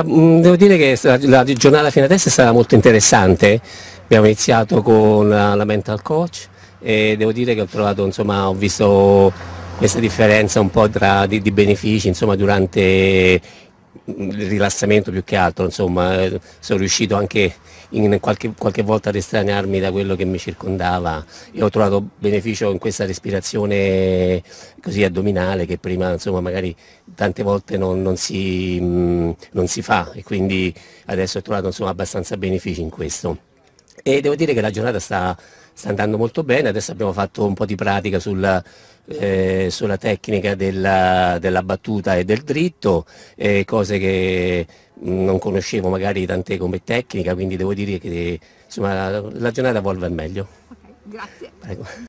Mm, devo dire che la giornata fino adesso è stata molto interessante, abbiamo iniziato con la mental coach e devo dire che ho trovato, insomma, ho visto questa differenza un po' tra, di, di benefici insomma, durante il rilassamento più che altro, insomma, eh, sono riuscito anche in qualche, qualche, volta ad estranearmi da quello che mi circondava e ho trovato beneficio in questa respirazione così addominale che prima insomma magari tante volte non, non, si, mm, non si fa e quindi adesso ho trovato insomma abbastanza benefici in questo. E devo dire che la giornata sta, sta andando molto bene, adesso abbiamo fatto un po' di pratica sulla, eh, sulla tecnica della, della, battuta e del dritto, eh, cose che non conoscevo magari tante come tecnica, quindi devo dire che insomma, la, la giornata volve meglio. Okay, grazie. Prego.